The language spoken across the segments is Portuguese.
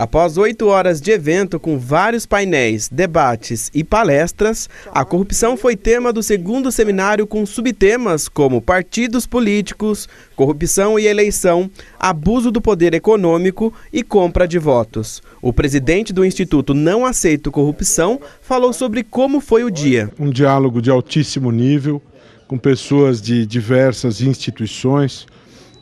Após oito horas de evento com vários painéis, debates e palestras, a corrupção foi tema do segundo seminário com subtemas como partidos políticos, corrupção e eleição, abuso do poder econômico e compra de votos. O presidente do Instituto Não Aceito Corrupção falou sobre como foi o dia. Um diálogo de altíssimo nível, com pessoas de diversas instituições,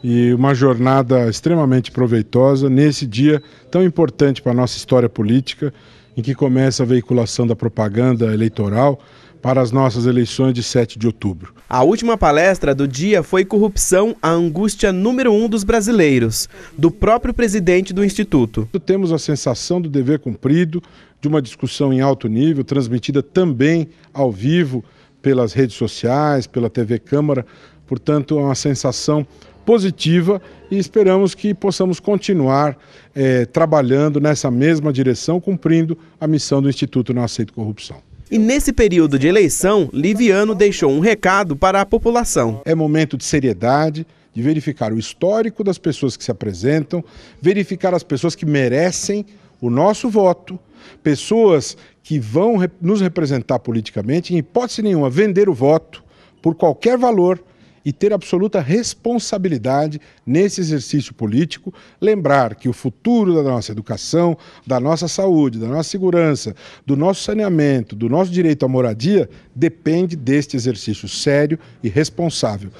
e uma jornada extremamente proveitosa nesse dia tão importante para a nossa história política, em que começa a veiculação da propaganda eleitoral para as nossas eleições de 7 de outubro. A última palestra do dia foi Corrupção, a angústia número um dos brasileiros, do próprio presidente do Instituto. Temos a sensação do dever cumprido, de uma discussão em alto nível, transmitida também ao vivo pelas redes sociais, pela TV Câmara. Portanto, é uma sensação positiva e esperamos que possamos continuar eh, trabalhando nessa mesma direção, cumprindo a missão do Instituto Não Aceito Corrupção. E nesse período de eleição, Liviano deixou um recado para a população. É momento de seriedade, de verificar o histórico das pessoas que se apresentam, verificar as pessoas que merecem o nosso voto, pessoas que vão nos representar politicamente, em hipótese nenhuma, vender o voto por qualquer valor e ter absoluta responsabilidade nesse exercício político, lembrar que o futuro da nossa educação, da nossa saúde, da nossa segurança, do nosso saneamento, do nosso direito à moradia depende deste exercício sério e responsável.